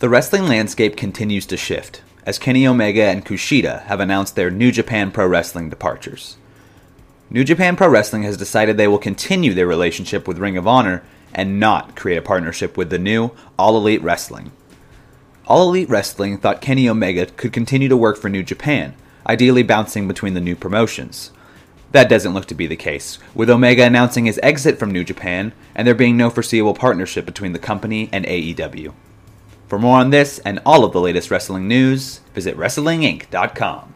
The wrestling landscape continues to shift, as Kenny Omega and Kushida have announced their New Japan Pro Wrestling departures. New Japan Pro Wrestling has decided they will continue their relationship with Ring of Honor and not create a partnership with the new All Elite Wrestling. All Elite Wrestling thought Kenny Omega could continue to work for New Japan, ideally bouncing between the new promotions. That doesn't look to be the case, with Omega announcing his exit from New Japan and there being no foreseeable partnership between the company and AEW. For more on this and all of the latest wrestling news, visit WrestlingInc.com.